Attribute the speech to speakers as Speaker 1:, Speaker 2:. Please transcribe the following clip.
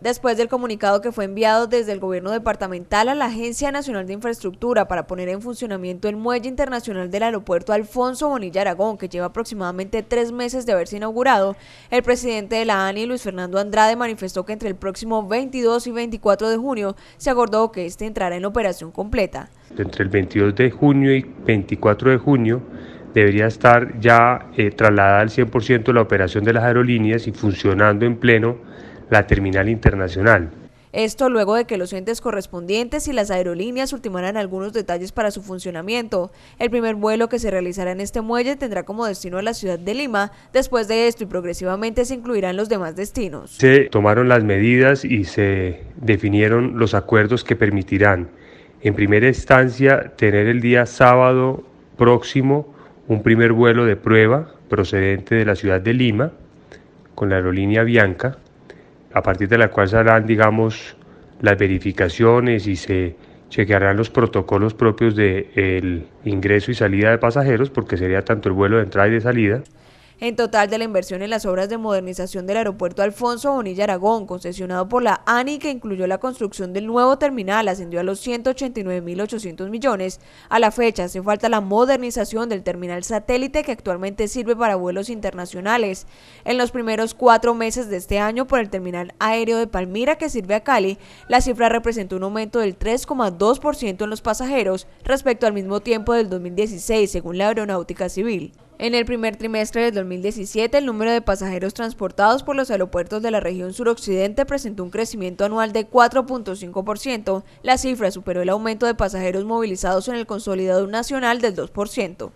Speaker 1: Después del comunicado que fue enviado desde el gobierno departamental a la Agencia Nacional de Infraestructura para poner en funcionamiento el muelle internacional del aeropuerto Alfonso Bonilla Aragón, que lleva aproximadamente tres meses de haberse inaugurado, el presidente de la ANI, Luis Fernando Andrade, manifestó que entre el próximo 22 y 24 de junio se acordó que este entrará en operación completa.
Speaker 2: Entre el 22 de junio y 24 de junio debería estar ya eh, trasladada al 100% la operación de las aerolíneas y funcionando en pleno la terminal internacional.
Speaker 1: Esto luego de que los entes correspondientes y las aerolíneas ultimaran algunos detalles para su funcionamiento. El primer vuelo que se realizará en este muelle tendrá como destino a la ciudad de Lima. Después de esto y progresivamente se incluirán los demás destinos.
Speaker 2: Se tomaron las medidas y se definieron los acuerdos que permitirán, en primera instancia, tener el día sábado próximo un primer vuelo de prueba procedente de la ciudad de Lima con la aerolínea Bianca a partir de la cual se harán, digamos, las verificaciones y se chequearán los protocolos propios del ingreso y salida de pasajeros, porque sería tanto el vuelo de entrada y de salida
Speaker 1: en total de la inversión en las obras de modernización del aeropuerto Alfonso Bonilla Aragón, concesionado por la ANI, que incluyó la construcción del nuevo terminal, ascendió a los 189.800 millones. A la fecha hace falta la modernización del terminal satélite que actualmente sirve para vuelos internacionales. En los primeros cuatro meses de este año, por el terminal aéreo de Palmira que sirve a Cali, la cifra representó un aumento del 3,2% en los pasajeros respecto al mismo tiempo del 2016, según la Aeronáutica Civil. En el primer trimestre del 2017, el número de pasajeros transportados por los aeropuertos de la región suroccidente presentó un crecimiento anual de 4.5%. La cifra superó el aumento de pasajeros movilizados en el consolidado nacional del 2%.